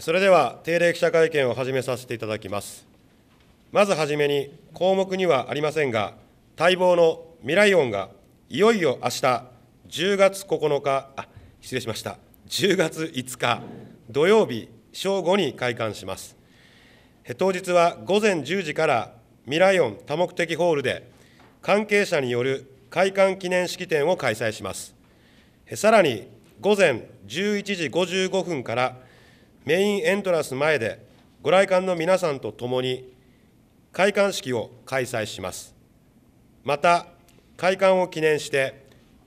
それでは定例記者会見を始めさせていただきます。まずはじめに、項目にはありませんが、待望の未来音がいよいよ明日10月9日、あ失礼しました、10月5日土曜日正午に開館します。当日は午前10時から未来音多目的ホールで、関係者による開館記念式典を開催します。さらに午前11時55分からメインエントランス前でご来館の皆さんと共に開館式を開催します。また、開館を記念して、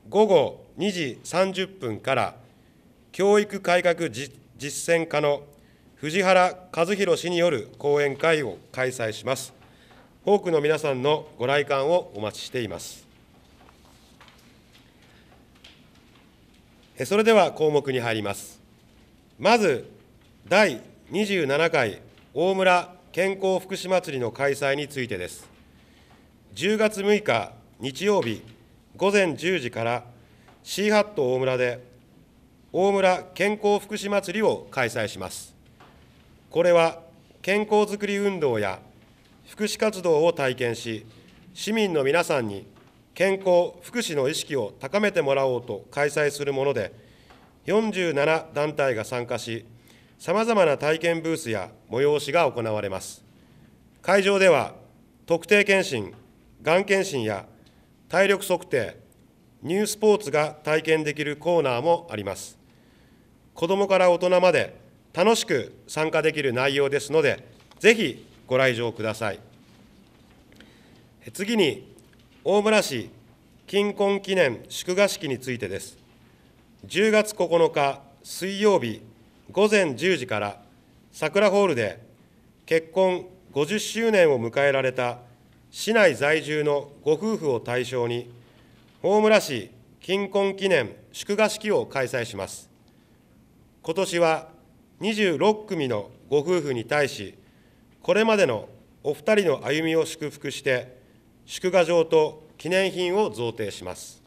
午後2時30分から教育改革実践課の藤原和弘氏による講演会を開催します。多くの皆さんのご来館をお待ちしています。それでは項目に入ります。まず第27回大村健康福祉まつりの開催についてです。10月6日日曜日午前10時から C ハット大村で大村健康福祉まつりを開催します。これは健康づくり運動や福祉活動を体験し、市民の皆さんに健康・福祉の意識を高めてもらおうと開催するもので、47団体が参加し、さまざまな体験ブースや催しが行われます。会場では、特定健診、がん検診や体力測定、ニュースポーツが体験できるコーナーもあります。子どもから大人まで楽しく参加できる内容ですので、ぜひご来場ください。次に、大村市金婚記念祝賀式についてです。10月9日水曜日午前10時から桜ホールで結婚50周年を迎えられた市内在住のご夫婦を対象に、大村市金婚記念祝賀式を開催します。今年は26組のご夫婦に対し、これまでのお二人の歩みを祝福して、祝賀状と記念品を贈呈します。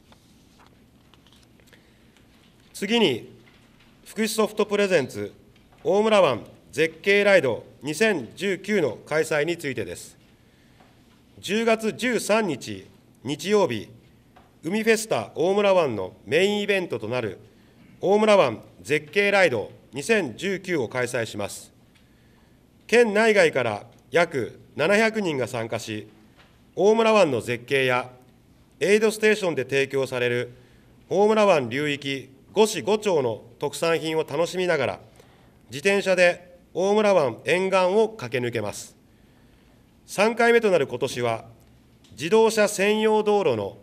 次に、福祉ソフトプレゼンツ大村湾絶景ライド2019の開催についてです。10月13日日曜日、海フェスタ大村湾のメインイベントとなる大村湾絶景ライド2019を開催します。県内外から約700人が参加し、大村湾の絶景やエイドステーションで提供される大村湾流域五市五町の特産品を楽しみながら、自転車で大村湾沿岸を駆け抜けます。3回目となる今年は、自動車専用道路の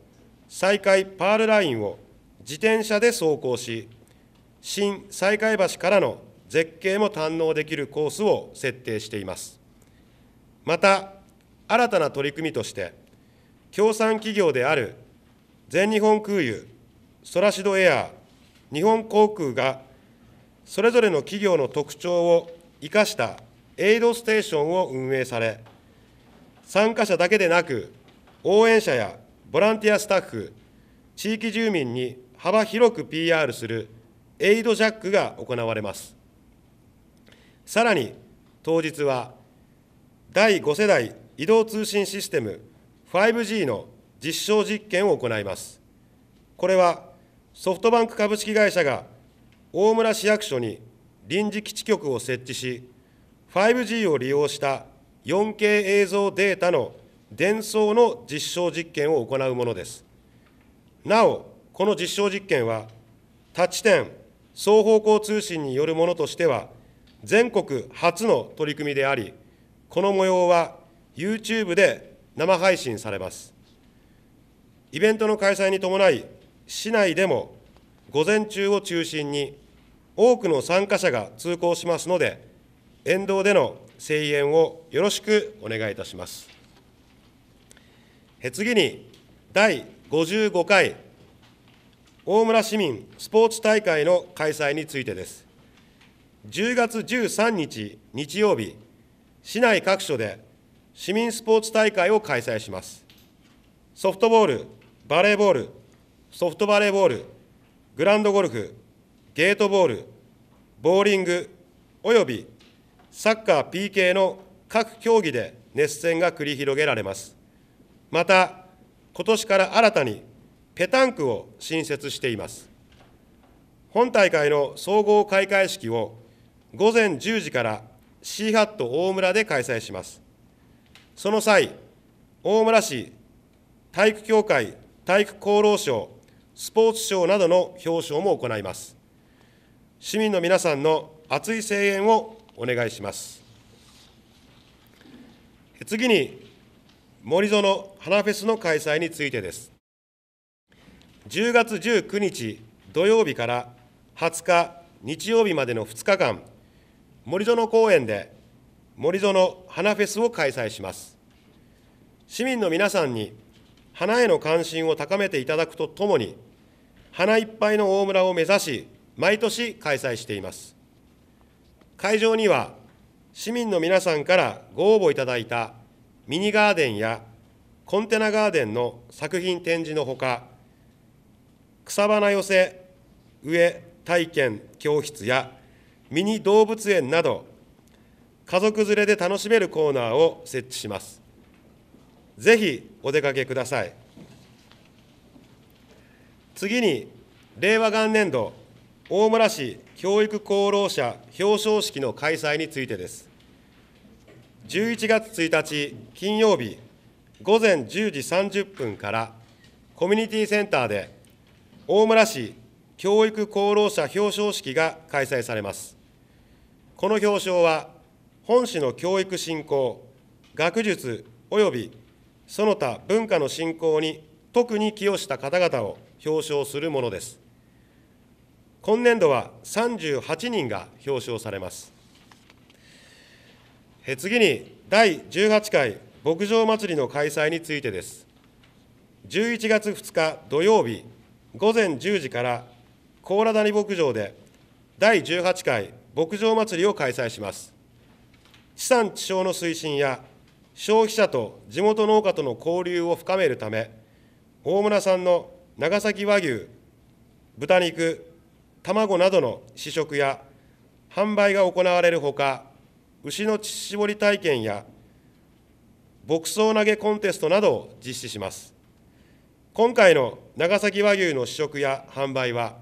再開パールラインを自転車で走行し、新西海橋からの絶景も堪能できるコースを設定しています。また、新たな取り組みとして、協賛企業である全日本空輸、ソラシドエアー、日本航空がそれぞれの企業の特徴を生かしたエイドステーションを運営され、参加者だけでなく、応援者やボランティアスタッフ、地域住民に幅広く PR するエイドジャックが行われます。さらに、当日は、第5世代移動通信システム 5G の実証実験を行います。これはソフトバンク株式会社が大村市役所に臨時基地局を設置し、5G を利用した 4K 映像データの伝送の実証実験を行うものです。なお、この実証実験は、タッチ点、双方向通信によるものとしては、全国初の取り組みであり、この模様は YouTube で生配信されます。イベントの開催に伴い、市内でも午前中を中心に多くの参加者が通行しますので、沿道での声援をよろしくお願いいたします。次に、第55回大村市民スポーツ大会の開催についてです。10月13日日曜日、市内各所で市民スポーツ大会を開催します。ソフトボール、バレーボール、ソフトバレーボール、グランドゴルフ、ゲートボール、ボーリング、およびサッカー PK の各競技で熱戦が繰り広げられます。また、今年から新たにペタンクを新設しています。本大会の総合開会式を午前10時からシーハット大村で開催します。その際、大村市体育協会体育功労賞スポーツ賞などの表彰も行います。市民の皆さんの熱い声援をお願いします。次に、森園花フェスの開催についてです。10月19日土曜日から20日日曜日までの2日間、森園公園で森園花フェスを開催します。市民の皆さんに花への関心を高めていただくとともに、花いっぱいの大村を目指し、毎年開催しています。会場には、市民の皆さんからご応募いただいたミニガーデンやコンテナガーデンの作品展示のほか、草花寄せ植え体験教室やミニ動物園など、家族連れで楽しめるコーナーを設置します。ぜひお出かけください。次に、令和元年度大村市教育功労者表彰式の開催についてです。11月1日金曜日午前10時30分からコミュニティセンターで大村市教育功労者表彰式が開催されます。この表彰は本市の教育振興、学術及びその他文化の振興に特に寄与した方々を表彰するものです。今年度は38人が表彰されます。次に、第18回牧場祭りの開催についてです。11月2日土曜日午前10時から甲羅谷牧場で第18回牧場祭りを開催します。地産地消の推進や消費者と地元農家との交流を深めるため、大村産の長崎和牛、豚肉、卵などの試食や販売が行われるほか、牛の乳搾り体験や牧草投げコンテストなどを実施します。今回の長崎和牛の試食や販売は、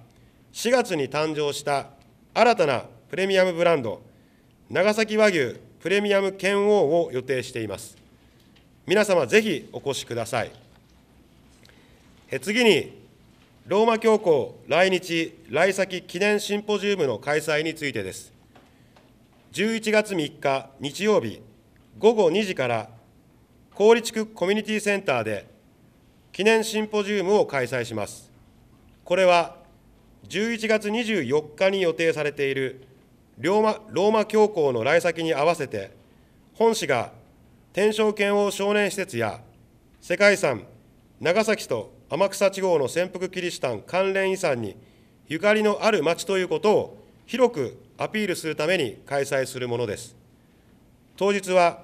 4月に誕生した新たなプレミアムブランド、長崎和牛プレミアム剣を予定しています。皆様、ぜひお越しください。え次に、ローマ教皇来日・来先記念シンポジウムの開催についてです。11月3日日曜日午後2時から、公立区コミュニティセンターで記念シンポジウムを開催します。これは11月24日に予定されているローマローマ教皇の来先に合わせて、本市が天正圏王少年施設や世界遺産、長崎と天草地方の潜伏キリシタン関連遺産にゆかりのある町ということを広くアピールするために開催するものです。当日は、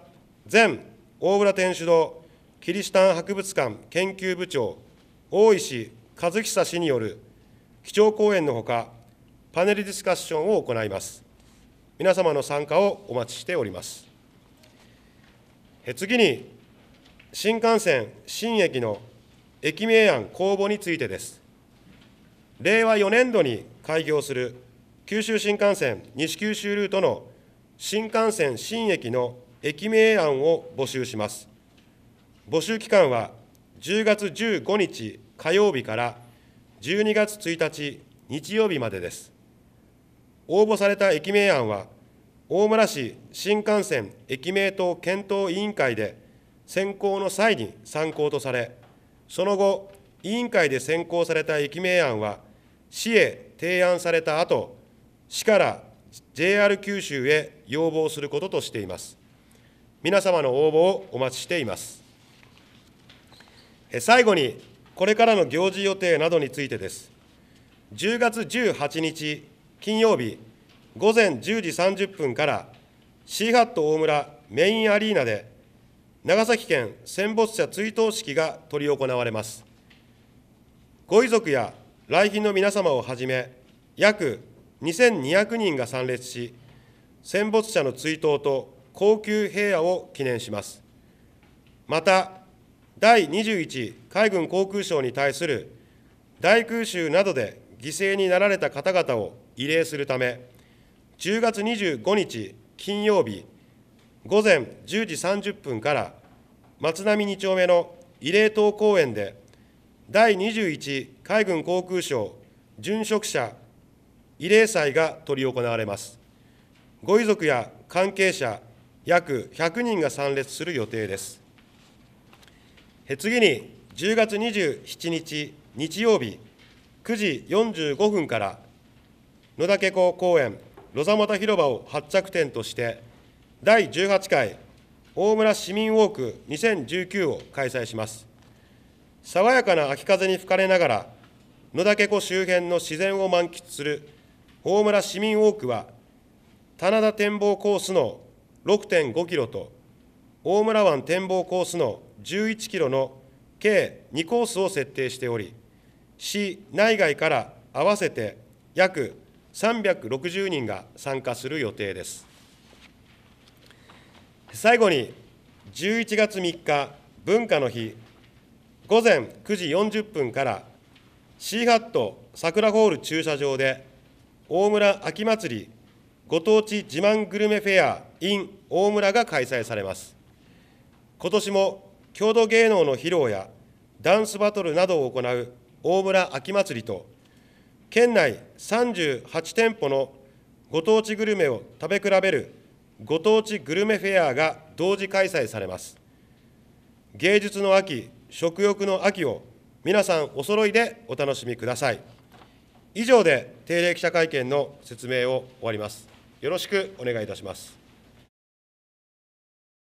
前大浦天主堂キリシタン博物館研究部長、大石和久氏による基調講演のほか、パネルディスカッションを行います。皆様の参加をお待ちしております。次に、新幹線新駅の駅名案公募についてです。令和4年度に開業する九州新幹線西九州ルートの新幹線新駅の駅名案を募集します。募集期間は10月15日火曜日から12月1日日曜日までです。応募された駅名案は、大村市新幹線駅名等検討委員会で選考の際に参考とされ、その後、委員会で選考された駅名案は、市へ提案された後、市から JR 九州へ要望することとしています。皆様の応募をお待ちしています。最後に、これからの行事予定などについてです。10月18日金曜日午前10時30分からシーハット大村メインアリーナで長崎県戦没者追悼式が執り行われます。ご遺族や来賓の皆様をはじめ、約2200人が参列し、戦没者の追悼と高級平野を記念します。また、第21海軍航空省に対する大空襲などで犠牲になられた方々を慰霊するため、10月25日金曜日午前10時30分から松並2丁目の慰霊塔公園で第21海軍航空省殉職者慰霊祭が執り行われます。ご遺族や関係者約100人が参列する予定です。次に10月27日日曜日9時45分から野岳港公園ロザマタ広場を発着点として第18回大村市民ウォーク2019を開催します爽やかな秋風に吹かれながら野岳湖周辺の自然を満喫する大村市民ウォークは棚田展望コースの6.5キロと大村湾展望コースの11キロの計2コースを設定しており市内外から合わせて約360人が参加する予定です。最後に、11月3日文化の日、午前9時40分から、シーハット桜ホール駐車場で、大村秋祭りご当地自慢グルメフェア in 大村が開催されます。今年も郷土芸能の披露やダンスバトルなどを行う大村秋祭りと県内38店舗のご当地グルメを食べ比べるご当地グルメフェアが同時開催されます。芸術の秋、食欲の秋を皆さんお揃いでお楽しみください。以上で定例記者会見の説明を終わります。よろしくお願いいたします。